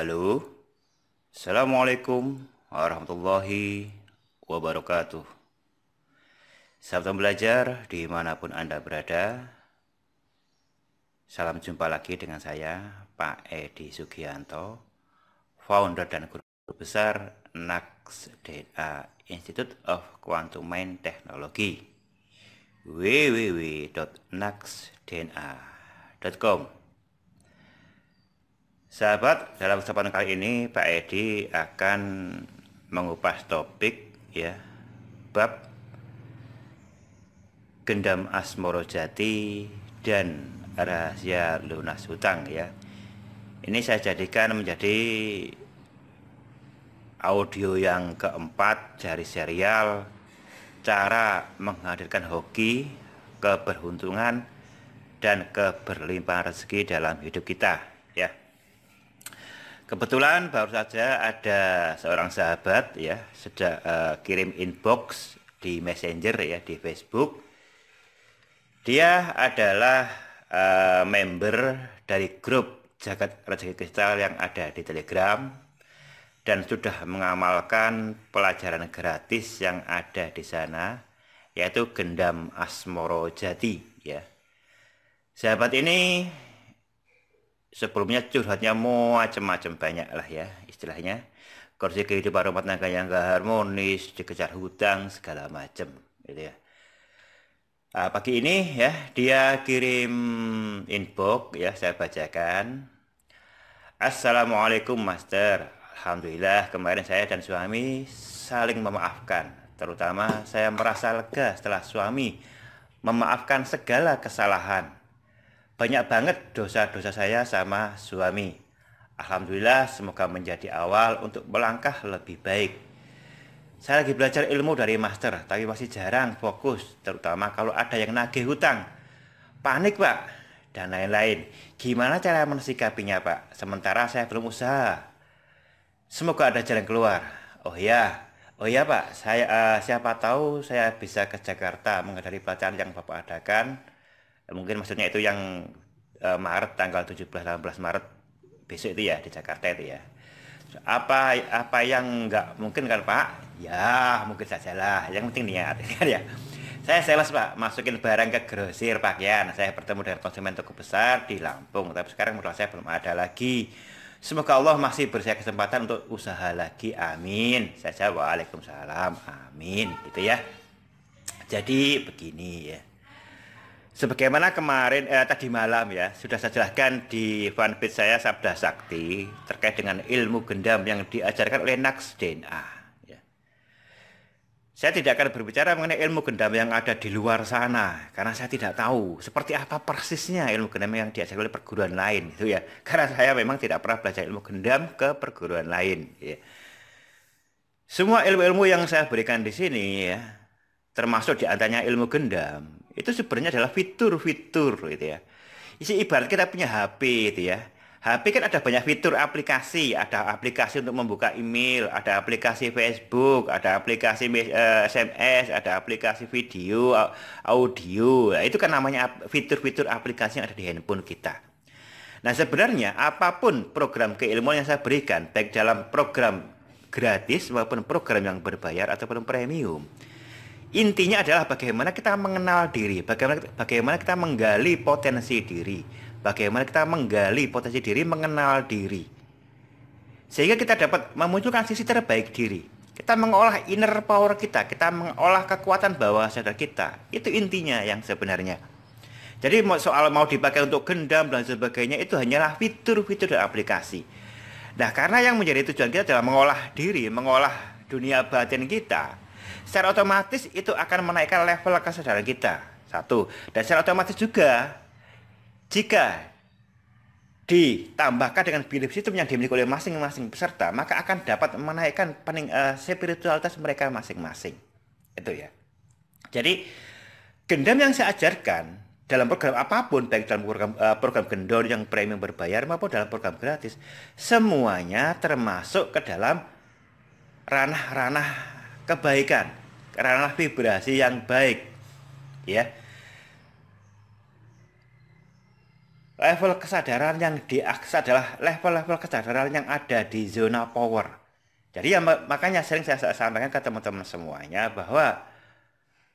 Halo. Assalamualaikum warahmatullahi wabarakatuh. Salam belajar dimanapun Anda berada, salam jumpa lagi dengan saya Pak Edi Sugianto, founder dan guru besar NAXDA Institute of Quantum Mind Technology www.naxdna.com Sahabat, dalam kesempatan kali ini Pak Edi akan mengupas topik ya bab gendam asmoro jati dan rahasia lunas hutang ya. Ini saya jadikan menjadi audio yang keempat dari serial cara menghadirkan hoki, keberuntungan dan keberlimpahan rezeki dalam hidup kita Kebetulan baru saja ada seorang sahabat ya sedang uh, eh, kirim inbox di Messenger ya di Facebook. Dia adalah uh, member dari grup Jagat Rezeki Kristal yang ada di Telegram dan sudah mengamalkan pelajaran gratis yang ada di sana yaitu Gendam Asmoro Jati ya. Sahabat ini sebelumnya curhatnya mau macam-macam banyak lah ya istilahnya kursi kehidupan rumah tangga yang gak harmonis dikejar hutang segala macam gitu ya nah, pagi ini ya dia kirim inbox ya saya bacakan Assalamualaikum Master Alhamdulillah kemarin saya dan suami saling memaafkan terutama saya merasa lega setelah suami memaafkan segala kesalahan banyak banget dosa-dosa saya sama suami. Alhamdulillah semoga menjadi awal untuk melangkah lebih baik. Saya lagi belajar ilmu dari master, tapi masih jarang fokus, terutama kalau ada yang nagih hutang. Panik, Pak, dan lain-lain. Gimana cara menesikapinya Pak? Sementara saya belum usaha. Semoga ada jalan keluar. Oh ya, oh ya Pak, saya uh, siapa tahu saya bisa ke Jakarta menghadiri pelajaran yang Bapak adakan mungkin maksudnya itu yang uh, Maret tanggal 17 18 Maret besok itu ya di Jakarta itu ya apa apa yang nggak mungkin kan Pak ya mungkin saja lah yang penting niat kan ya saya sales Pak masukin barang ke grosir pakaian ya. nah, saya bertemu dengan konsumen toko besar di Lampung tapi sekarang modal saya belum ada lagi Semoga Allah masih beri kesempatan untuk usaha lagi. Amin. Saya jawab, Waalaikumsalam. Amin. Gitu ya. Jadi begini ya. Sebagaimana kemarin eh, tadi malam ya sudah saya jelaskan di fanpage saya Sabda Sakti terkait dengan ilmu gendam yang diajarkan oleh Naks DNA. Ya. Saya tidak akan berbicara mengenai ilmu gendam yang ada di luar sana karena saya tidak tahu seperti apa persisnya ilmu gendam yang diajarkan oleh perguruan lain itu ya. Karena saya memang tidak pernah belajar ilmu gendam ke perguruan lain. Ya. Semua ilmu-ilmu yang saya berikan di sini ya termasuk di antaranya ilmu gendam itu sebenarnya adalah fitur-fitur gitu ya isi ibarat kita punya HP gitu ya HP kan ada banyak fitur aplikasi, ada aplikasi untuk membuka email, ada aplikasi Facebook, ada aplikasi SMS, eh, ada aplikasi video, audio. ya, itu kan namanya fitur-fitur aplikasi yang ada di handphone kita. Nah, sebenarnya apapun program keilmuan yang saya berikan, baik dalam program gratis maupun program yang berbayar ataupun premium, intinya adalah bagaimana kita mengenal diri, bagaimana bagaimana kita menggali potensi diri, bagaimana kita menggali potensi diri, mengenal diri. Sehingga kita dapat memunculkan sisi terbaik diri. Kita mengolah inner power kita, kita mengolah kekuatan bawah sadar kita. Itu intinya yang sebenarnya. Jadi soal mau dipakai untuk gendam dan sebagainya itu hanyalah fitur-fitur dan aplikasi. Nah, karena yang menjadi tujuan kita adalah mengolah diri, mengolah dunia batin kita secara otomatis itu akan menaikkan level kesadaran kita. Satu. Dan secara otomatis juga jika ditambahkan dengan belief system yang dimiliki oleh masing-masing peserta, maka akan dapat menaikkan pening, uh, spiritualitas mereka masing-masing. Itu ya. Jadi gendam yang saya ajarkan dalam program apapun, baik dalam program, uh, program gendor yang premium berbayar maupun dalam program gratis, semuanya termasuk ke dalam ranah-ranah kebaikan karena vibrasi yang baik ya level kesadaran yang diakses adalah level-level kesadaran yang ada di zona power jadi ya makanya sering saya sampaikan ke teman-teman semuanya bahwa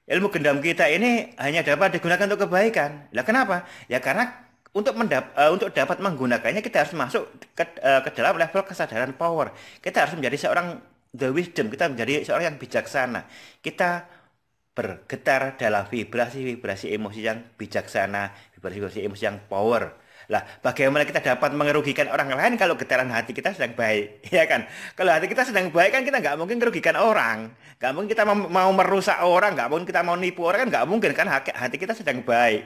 ilmu gendam kita ini hanya dapat digunakan untuk kebaikan. Lah kenapa? Ya karena untuk mendap uh, untuk dapat menggunakannya kita harus masuk ke, uh, ke dalam level kesadaran power. Kita harus menjadi seorang the wisdom, kita menjadi seorang yang bijaksana. Kita bergetar dalam vibrasi-vibrasi emosi yang bijaksana, vibrasi-vibrasi emosi yang power. Lah, bagaimana kita dapat mengerugikan orang lain kalau getaran hati kita sedang baik, ya kan? Kalau hati kita sedang baik kan kita nggak mungkin merugikan orang, nggak mungkin kita mau merusak orang, nggak mungkin kita mau nipu orang kan nggak mungkin kan hati kita sedang baik.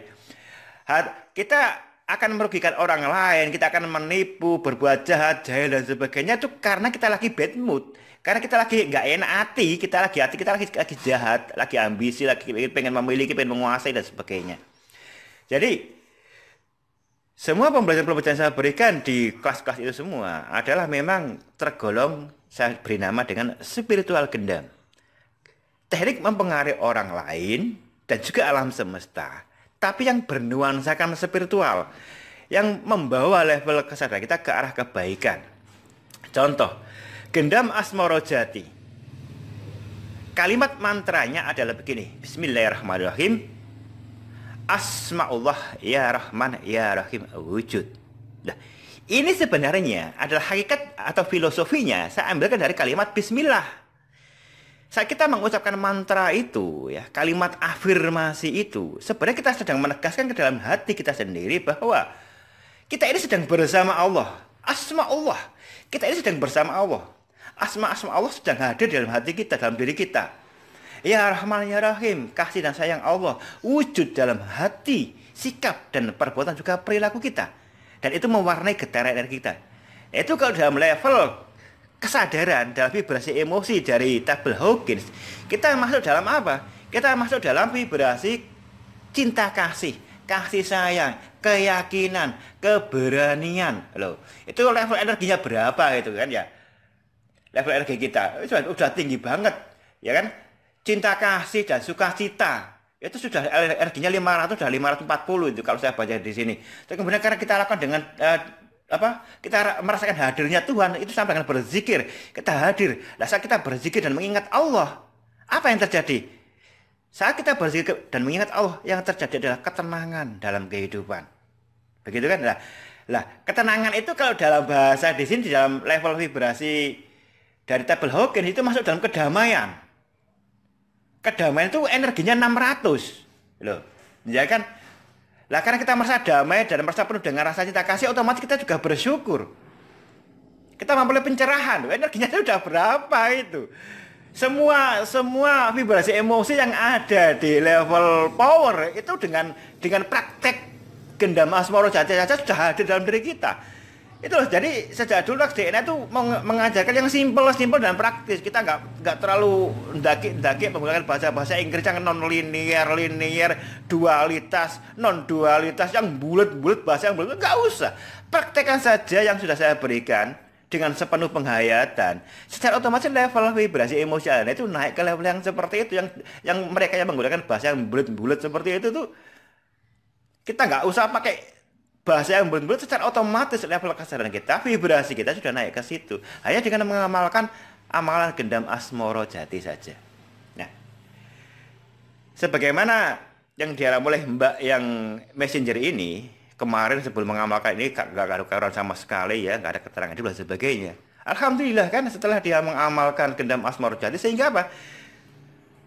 kita akan merugikan orang lain, kita akan menipu, berbuat jahat, jahil dan sebagainya itu karena kita lagi bad mood, karena kita lagi nggak enak hati, kita lagi hati kita lagi lagi jahat, lagi ambisi, lagi pengen memiliki, pengen menguasai dan sebagainya. Jadi semua pembelajaran-pembelajaran saya berikan di kelas-kelas itu semua adalah memang tergolong saya beri nama dengan spiritual gendam. Teknik mempengaruhi orang lain dan juga alam semesta tapi yang bernuansakan spiritual yang membawa level kesadaran kita ke arah kebaikan. Contoh, gendam asmoro jati. Kalimat mantranya adalah begini, Bismillahirrahmanirrahim. Asma'ullah ya Rahman ya Rahim wujud. Nah, ini sebenarnya adalah hakikat atau filosofinya saya ambilkan dari kalimat Bismillah saat kita mengucapkan mantra itu ya kalimat afirmasi itu sebenarnya kita sedang menegaskan ke dalam hati kita sendiri bahwa kita ini sedang bersama Allah asma Allah kita ini sedang bersama Allah asma asma Allah sedang hadir dalam hati kita dalam diri kita ya Rahman ya Rahim kasih dan sayang Allah wujud dalam hati sikap dan perbuatan juga perilaku kita dan itu mewarnai getaran energi kita itu kalau dalam level kesadaran dalam vibrasi emosi dari tabel Hawkins kita masuk dalam apa kita masuk dalam vibrasi cinta kasih kasih sayang keyakinan keberanian loh itu level energinya berapa gitu kan ya level energi kita itu sudah tinggi banget ya kan cinta kasih dan sukacita itu sudah energinya 500 dan 540 itu kalau saya baca di sini. Terus kemudian karena kita lakukan dengan uh, apa kita merasakan hadirnya Tuhan itu sampai dengan berzikir kita hadir nah, saat kita berzikir dan mengingat Allah apa yang terjadi saat kita berzikir dan mengingat Allah yang terjadi adalah ketenangan dalam kehidupan begitu kan lah lah ketenangan itu kalau dalam bahasa di sini di dalam level vibrasi dari tabel Hawking itu masuk dalam kedamaian kedamaian itu energinya 600 loh ya kan lah karena kita merasa damai dan merasa penuh dengan rasa cinta kasih, otomatis kita juga bersyukur. Kita memperoleh pencerahan. Energinya sudah berapa itu? Semua semua vibrasi emosi yang ada di level power itu dengan dengan praktek gendam asmoro jati saja sudah ada dalam diri kita itu loh jadi sejak dulu DNA itu mengajarkan yang simple simple dan praktis kita nggak nggak terlalu daki daki menggunakan bahasa bahasa Inggris yang non linear linear dualitas non dualitas yang bulat bulat bahasa yang bulat nggak usah praktekkan saja yang sudah saya berikan dengan sepenuh penghayatan secara otomatis level vibrasi emosionalnya itu naik ke level yang seperti itu yang yang mereka yang menggunakan bahasa yang bulat bulat seperti itu tuh kita nggak usah pakai bahasa yang benar-benar secara otomatis level kesadaran kita, vibrasi kita sudah naik ke situ. Hanya dengan mengamalkan amalan gendam asmoro jati saja. Nah, sebagaimana yang dialami oleh Mbak yang messenger ini kemarin sebelum mengamalkan ini gak, karu ada karuan sama sekali ya, gak ada keterangan itu dan sebagainya. Alhamdulillah kan setelah dia mengamalkan gendam asmoro jati sehingga apa?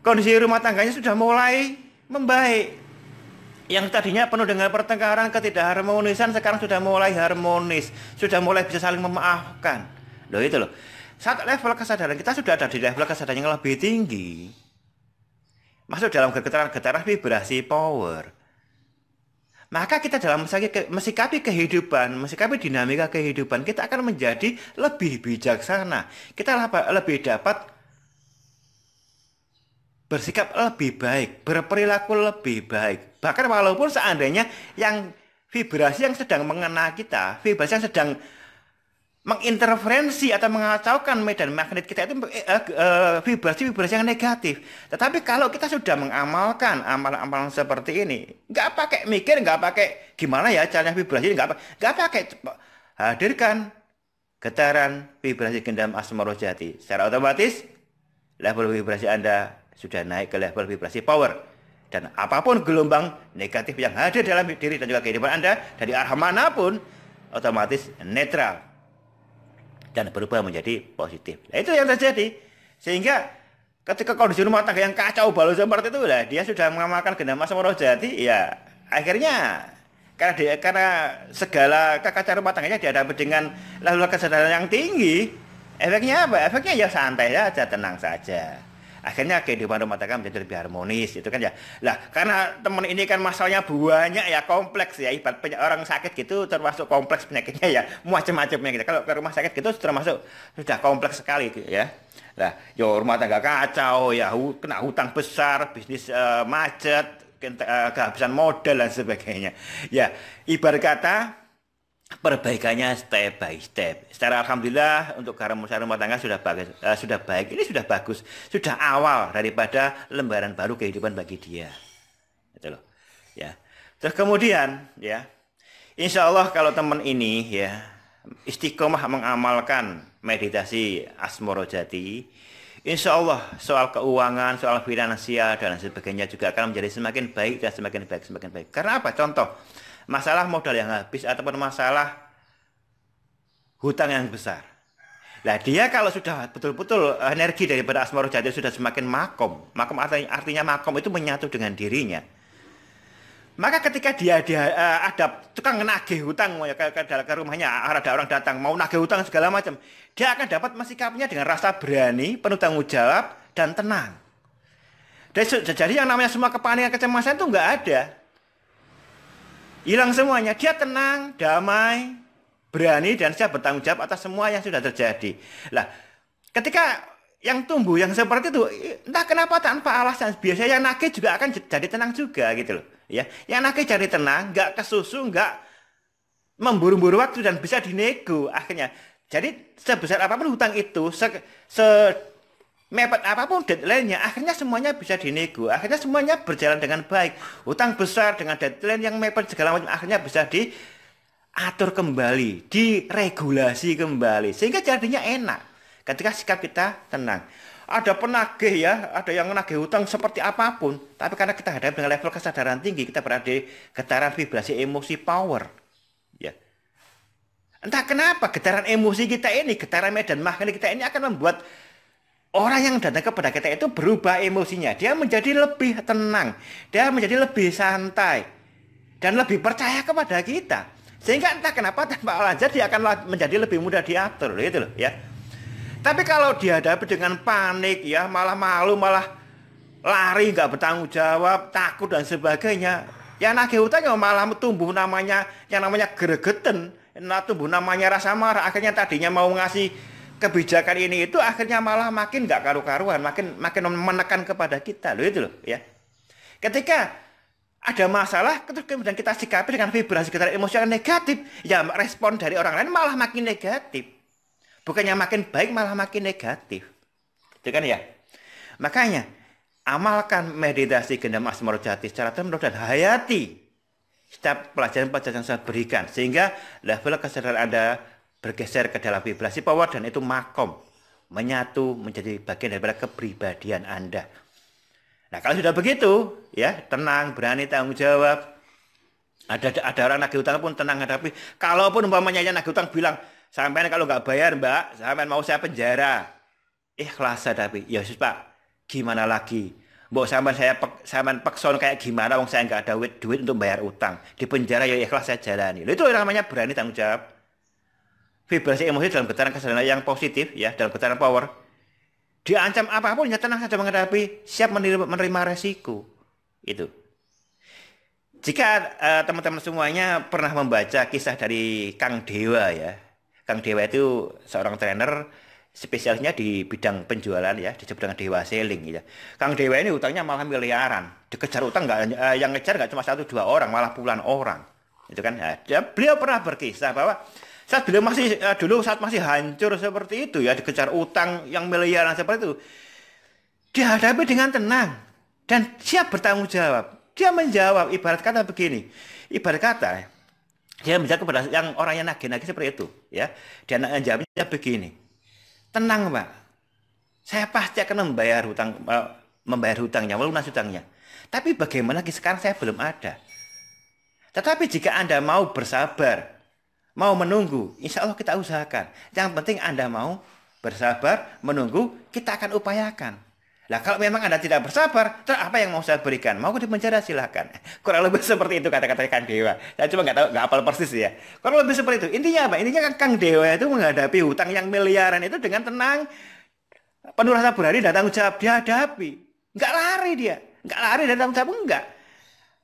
Kondisi rumah tangganya sudah mulai membaik yang tadinya penuh dengan pertengkaran, ketidakharmonisan sekarang sudah mulai harmonis, sudah mulai bisa saling memaafkan. Loh itu loh. Saat level kesadaran kita sudah ada di level kesadaran yang lebih tinggi. Masuk dalam getaran-getaran vibrasi power. Maka kita dalam mensikapi kehidupan, mesikapi dinamika kehidupan, kita akan menjadi lebih bijaksana. Kita lebih dapat bersikap lebih baik, berperilaku lebih baik. Bahkan walaupun seandainya yang vibrasi yang sedang mengena kita, vibrasi yang sedang menginterferensi atau mengacaukan medan magnet kita itu eh, eh, eh, vibrasi-vibrasi yang negatif. Tetapi kalau kita sudah mengamalkan amalan-amalan seperti ini, nggak pakai mikir, nggak pakai gimana ya caranya vibrasi, nggak nggak pakai hadirkan getaran vibrasi gendam asmoro jati. Secara otomatis level vibrasi Anda sudah naik ke level vibrasi power. Dan apapun gelombang negatif yang ada dalam diri dan juga kehidupan Anda dari arah manapun otomatis netral dan berubah menjadi positif. Nah, itu yang terjadi. Sehingga ketika kondisi rumah tangga yang kacau balau seperti itu lah dia sudah mengamalkan genama sama jati ya akhirnya karena dia, karena segala kekacauan rumah tangganya dihadapi dengan lalu kesadaran yang tinggi efeknya apa efeknya ya santai saja tenang saja akhirnya kehidupan rumah tangga menjadi lebih harmonis gitu kan ya lah karena teman ini kan masalahnya banyak ya kompleks ya ibarat banyak orang sakit gitu termasuk kompleks penyakitnya ya macam-macam penyakit gitu. kalau ke rumah sakit gitu termasuk sudah kompleks sekali gitu ya lah yo rumah tangga kacau ya hu, kena hutang besar bisnis uh, macet eh, kehabisan modal dan sebagainya ya ibarat kata perbaikannya step by step. Secara alhamdulillah untuk keharmonisan rumah tangga sudah bagus, uh, sudah baik. Ini sudah bagus, sudah awal daripada lembaran baru kehidupan bagi dia. Itu loh. Ya. Terus kemudian ya, insya Allah kalau teman ini ya istiqomah mengamalkan meditasi Asmoro Jati, insya Allah soal keuangan, soal finansial dan sebagainya juga akan menjadi semakin baik dan semakin baik, semakin baik. Karena apa? Contoh, masalah modal yang habis ataupun masalah hutang yang besar. Nah dia kalau sudah betul-betul energi daripada asmoro jati sudah semakin makom. Makom artinya, artinya makom itu menyatu dengan dirinya. Maka ketika dia, dia eh, ada tukang nagih hutang ya, ke, ke, ke rumahnya ada orang datang mau nagih hutang segala macam, dia akan dapat mensikapinya dengan rasa berani, penuh tanggung jawab dan tenang. Jadi yang namanya semua kepanikan kecemasan itu nggak ada. Hilang semuanya. Dia tenang, damai, berani dan siap bertanggung jawab atas semua yang sudah terjadi. Lah, ketika yang tumbuh yang seperti itu entah kenapa tanpa alasan biasanya yang nake juga akan jadi tenang juga gitu loh ya yang nake cari tenang nggak kesusu nggak memburu-buru waktu dan bisa dinego akhirnya jadi sebesar apapun hutang itu se, se mepet apapun deadline-nya akhirnya semuanya bisa dinego akhirnya semuanya berjalan dengan baik utang besar dengan deadline yang mepet segala macam akhirnya bisa diatur kembali diregulasi kembali sehingga jadinya enak ketika sikap kita tenang ada penagih ya ada yang menagih hutang seperti apapun tapi karena kita hadapi dengan level kesadaran tinggi kita berada di getaran vibrasi emosi power ya entah kenapa getaran emosi kita ini getaran medan magnet kita ini akan membuat orang yang datang kepada kita itu berubah emosinya. Dia menjadi lebih tenang, dia menjadi lebih santai, dan lebih percaya kepada kita. Sehingga entah kenapa tanpa lancar dia akan menjadi lebih mudah diatur, gitu loh ya. Tapi kalau dia dihadapi dengan panik ya, malah malu, malah lari nggak bertanggung jawab, takut dan sebagainya. Yang nagih yang ya malah tumbuh namanya yang namanya gregeten, nah tumbuh namanya rasa marah. Akhirnya tadinya mau ngasih kebijakan ini itu akhirnya malah makin nggak karu-karuan, makin makin menekan kepada kita loh itu loh ya. Ketika ada masalah terus kemudian kita sikapi dengan vibrasi kita emosi yang negatif, ya respon dari orang lain malah makin negatif. Bukannya makin baik malah makin negatif. Itu kan ya. Makanya amalkan meditasi gendam asmoro jati secara terus dan hayati setiap pelajaran-pelajaran yang saya berikan sehingga level kesadaran Anda bergeser ke dalam vibrasi power dan itu makom menyatu menjadi bagian daripada kepribadian Anda. Nah, kalau sudah begitu, ya, tenang, berani tanggung jawab. Ada ada orang nagih utang pun tenang hadapi. Kalaupun umpamanya yang nagih utang bilang, "Sampean kalau nggak bayar, Mbak, sampean mau saya penjara." Ikhlas hadapi. Ya, Yesus, Pak. Gimana lagi? Mbok sampean saya pek, sampean pekson kayak gimana wong saya nggak ada duit, duit untuk bayar utang. Di penjara ya ikhlas saya jalani. Loh, itu namanya berani tanggung jawab vibrasi emosi dalam getaran kesadaran yang positif ya dalam getaran power diancam apapun ya tenang saja menghadapi siap menerima, menerima resiko itu jika eh, teman-teman uh, semuanya pernah membaca kisah dari Kang Dewa ya Kang Dewa itu seorang trainer spesialnya di bidang penjualan ya disebut dengan Dewa Selling ya Kang Dewa ini utangnya malah miliaran dikejar utang nggak uh, yang ngejar nggak cuma satu dua orang malah puluhan orang itu kan ya, beliau pernah berkisah bahwa saat dulu masih uh, dulu saat masih hancur seperti itu ya dikejar utang yang miliaran seperti itu dihadapi dengan tenang dan siap bertanggung jawab dia menjawab ibarat kata begini ibarat kata dia menjawab kepada yang orang yang nagih-nagih seperti itu ya dia menjawabnya begini tenang pak saya pasti akan membayar hutang uh, membayar hutangnya nasi hutangnya tapi bagaimana sekarang saya belum ada tetapi jika anda mau bersabar mau menunggu, insya Allah kita usahakan. Yang penting Anda mau bersabar, menunggu, kita akan upayakan. Nah kalau memang Anda tidak bersabar, terus apa yang mau saya berikan? Mau di penjara silahkan. Kurang lebih seperti itu kata-kata Kang Dewa. Saya cuma nggak tahu, nggak apa persis ya. Kurang lebih seperti itu. Intinya apa? Intinya kan Kang Dewa itu menghadapi hutang yang miliaran itu dengan tenang. Penuh rasa berani datang ucap dihadapi. Nggak lari dia. Nggak lari datang ucap enggak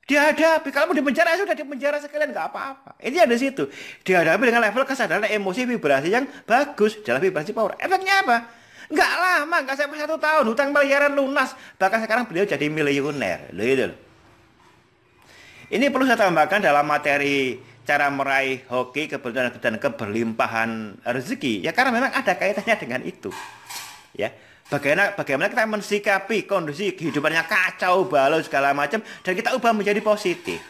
dihadapi. mau di penjara sudah di penjara sekalian nggak apa-apa. Ini ada situ. Dihadapi dengan level kesadaran emosi vibrasi yang bagus dalam vibrasi power. Efeknya apa? Nggak lama, nggak sampai satu tahun hutang miliaran lunas. Bahkan sekarang beliau jadi miliuner. Loh itu. Ini perlu saya tambahkan dalam materi cara meraih hoki keberuntungan dan keberlimpahan rezeki. Ya karena memang ada kaitannya dengan itu. Ya, Bagaimana bagaimana kita mensikapi kondisi kehidupannya kacau balau segala macam dan kita ubah menjadi positif.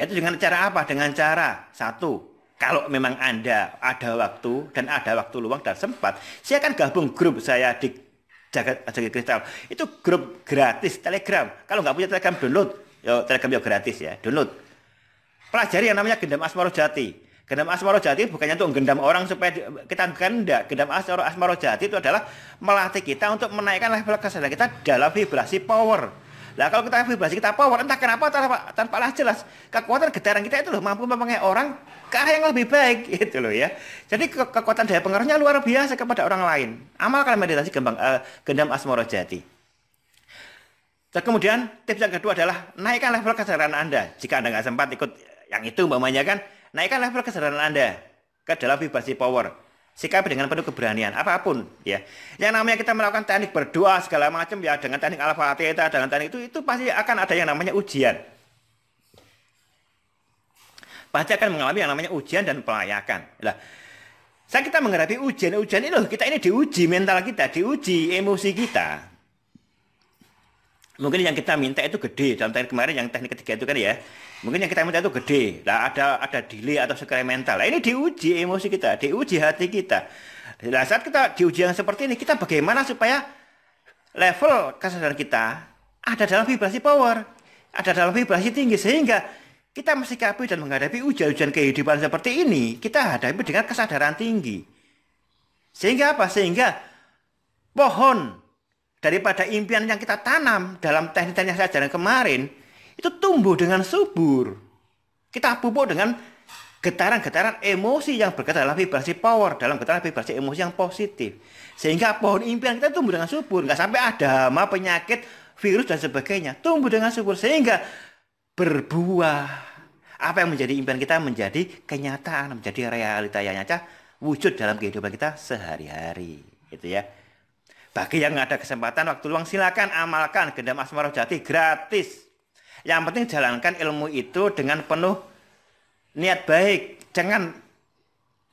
Yaitu dengan cara apa? Dengan cara satu, kalau memang Anda ada waktu dan ada waktu luang dan sempat, saya akan gabung grup saya di Jagat Jagat Kristal. Itu grup gratis Telegram. Kalau nggak punya Telegram download, yo Telegram yo gratis ya, download. Pelajari yang namanya Gendam Asmoro Jati Gendam asmoro jati bukannya untuk gendam orang supaya kita ganda. Gendam asmoro, asmoro jati itu adalah melatih kita untuk menaikkan level kesadaran kita dalam vibrasi power. Nah kalau kita vibrasi kita power, entah kenapa tanpa, tanpa lah jelas kekuatan getaran kita itu loh mampu memakai orang ke arah yang lebih baik gitu loh ya. Jadi ke kekuatan daya pengaruhnya luar biasa kepada orang lain. Amalkan meditasi eh, gendam, uh, gendam asmoro jati. Dan kemudian tips yang kedua adalah naikkan level kesadaran Anda. Jika Anda nggak sempat ikut yang itu umpamanya kan, naikkan level kesadaran Anda ke dalam vibrasi power. Sikapi dengan penuh keberanian, apapun ya. Yang namanya kita melakukan teknik berdoa segala macam ya dengan teknik alfa theta dengan teknik itu itu pasti akan ada yang namanya ujian. Pasti akan mengalami yang namanya ujian dan pelayakan. Lah, saya kita menghadapi ujian, ujian ini loh, kita ini diuji mental kita, diuji emosi kita, mungkin yang kita minta itu gede dalam teknik kemarin yang teknik ketiga itu kan ya mungkin yang kita minta itu gede lah ada ada delay atau mental nah, ini diuji emosi kita diuji hati kita nah saat kita diuji yang seperti ini kita bagaimana supaya level kesadaran kita ada dalam vibrasi power ada dalam vibrasi tinggi sehingga kita mesti kapi dan menghadapi ujian-ujian kehidupan seperti ini kita hadapi dengan kesadaran tinggi sehingga apa sehingga pohon daripada impian yang kita tanam dalam teknik-teknik yang saya ajaran kemarin itu tumbuh dengan subur. Kita pupuk dengan getaran-getaran emosi yang berkaitan dalam vibrasi power, dalam getaran vibrasi emosi yang positif. Sehingga pohon impian kita tumbuh dengan subur, nggak sampai ada hama, penyakit, virus dan sebagainya. Tumbuh dengan subur sehingga berbuah. Apa yang menjadi impian kita menjadi kenyataan, menjadi realita yang nyata wujud dalam kehidupan kita sehari-hari. Gitu ya. Bagi yang ada kesempatan waktu luang silakan amalkan gendam asmara jati gratis. Yang penting jalankan ilmu itu dengan penuh niat baik. Jangan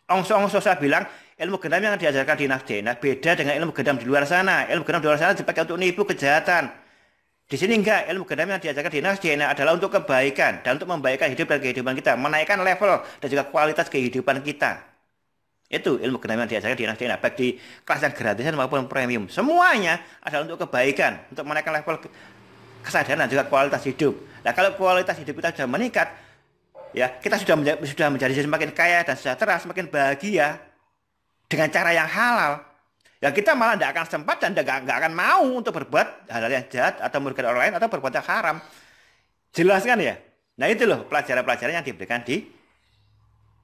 ongso-ongso saya bilang ilmu gendam yang diajarkan di Nasdena beda dengan ilmu gendam di luar sana. Ilmu gendam di luar sana dipakai untuk nipu kejahatan. Di sini enggak, ilmu gendam yang diajarkan di Nasdena adalah untuk kebaikan dan untuk membaikkan hidup dan kehidupan kita, menaikkan level dan juga kualitas kehidupan kita. Itu ilmu kenabian yang diajarkan di Nasdaq, baik di kelas yang gratisan maupun premium. Semuanya adalah untuk kebaikan, untuk menaikkan level kesadaran dan juga kualitas hidup. Nah, kalau kualitas hidup kita sudah meningkat, ya kita sudah menjadi, sudah menjadi semakin kaya dan sejahtera, semakin bahagia dengan cara yang halal. Ya kita malah tidak akan sempat dan tidak akan mau untuk berbuat hal-hal yang jahat atau merugikan orang lain atau berbuat yang haram. Jelas kan ya? Nah itu loh pelajaran-pelajaran yang diberikan di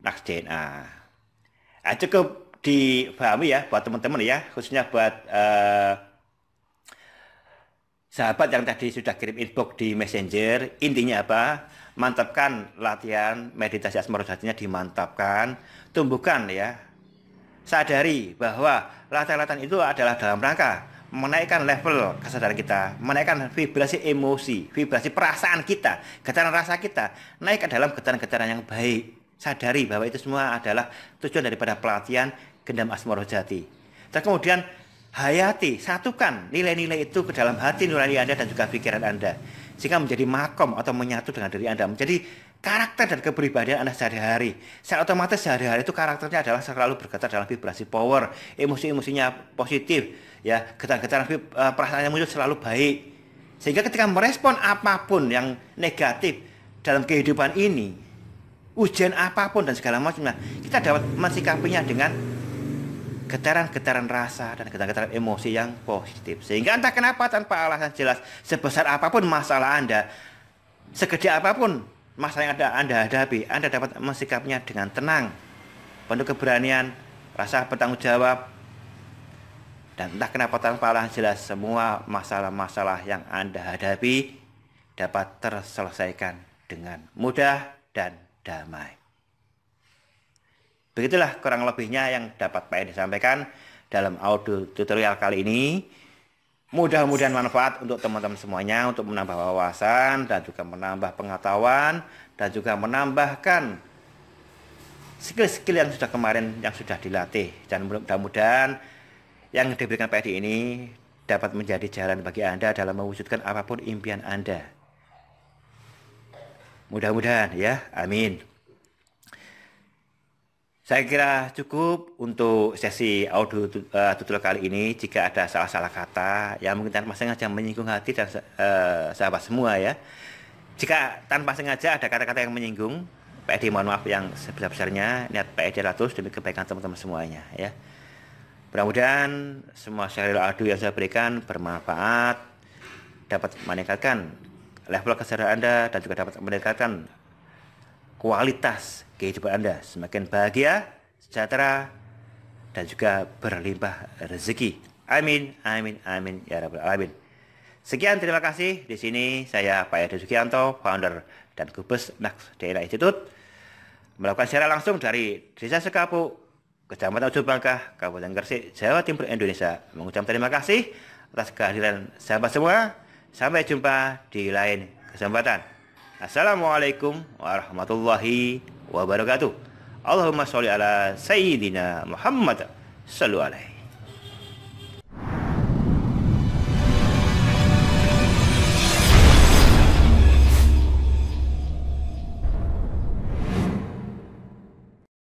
Naks DNA. Nah, cukup dipahami ya buat teman-teman ya, khususnya buat eh, sahabat yang tadi sudah kirim inbox di Messenger. Intinya apa? Mantapkan latihan meditasi asmara hatinya dimantapkan, tumbuhkan ya. Sadari bahwa latihan-latihan itu adalah dalam rangka menaikkan level kesadaran kita, menaikkan vibrasi emosi, vibrasi perasaan kita, getaran rasa kita, naik ke dalam getaran-getaran yang baik sadari bahwa itu semua adalah tujuan daripada pelatihan gendam asmoro jati. Dan kemudian hayati, satukan nilai-nilai itu ke dalam hati nurani Anda dan juga pikiran Anda. Sehingga menjadi makom atau menyatu dengan diri Anda. Menjadi karakter dan kepribadian Anda sehari-hari. Saya otomatis sehari-hari itu karakternya adalah selalu bergetar dalam vibrasi power, emosi-emosinya positif, ya, getar-getar eh, perasaannya muncul selalu baik. Sehingga ketika merespon apapun yang negatif dalam kehidupan ini, ujian apapun dan segala macamnya kita dapat mensikapinya dengan getaran-getaran rasa dan getaran-getaran emosi yang positif sehingga entah kenapa tanpa alasan jelas sebesar apapun masalah anda segede apapun masalah yang ada anda hadapi anda dapat mensikapinya dengan tenang penuh keberanian rasa bertanggung jawab dan entah kenapa tanpa alasan jelas semua masalah-masalah yang anda hadapi dapat terselesaikan dengan mudah dan damai. Begitulah kurang lebihnya yang dapat Pak Edi sampaikan dalam audio tutorial kali ini. Mudah-mudahan manfaat untuk teman-teman semuanya untuk menambah wawasan dan juga menambah pengetahuan dan juga menambahkan skill-skill yang sudah kemarin yang sudah dilatih dan mudah-mudahan yang diberikan Pak Edi ini dapat menjadi jalan bagi Anda dalam mewujudkan apapun impian Anda. Mudah-mudahan ya. Amin. Saya kira cukup untuk sesi audio eh, tutorial kali ini. Jika ada salah-salah kata ya mungkin tanpa sengaja menyinggung hati dan eh, sahabat semua ya. Jika tanpa sengaja ada kata-kata yang menyinggung, Pak Edi mohon maaf yang sebesar-besarnya. Niat Pak Edi ratus demi kebaikan teman-teman semuanya ya. Mudah-mudahan semua serial audio yang saya berikan bermanfaat, dapat meningkatkan level kesadaran Anda dan juga dapat meningkatkan kualitas kehidupan Anda semakin bahagia, sejahtera, dan juga berlimpah rezeki. Amin, amin, amin, ya Rabbul alamin. Sekian terima kasih. Di sini saya Pak Edi Sugianto, founder dan kubus Naks DNA Institute, melakukan secara langsung dari Desa Sekapu, Kecamatan Ujung Bangka, Kabupaten Gresik, Jawa Timur, Indonesia. Mengucapkan terima kasih atas kehadiran sahabat semua. Sampai jumpa di lain kesempatan. Assalamualaikum warahmatullahi wabarakatuh. Allahumma sholli ala sayyidina Muhammad sallu alaihi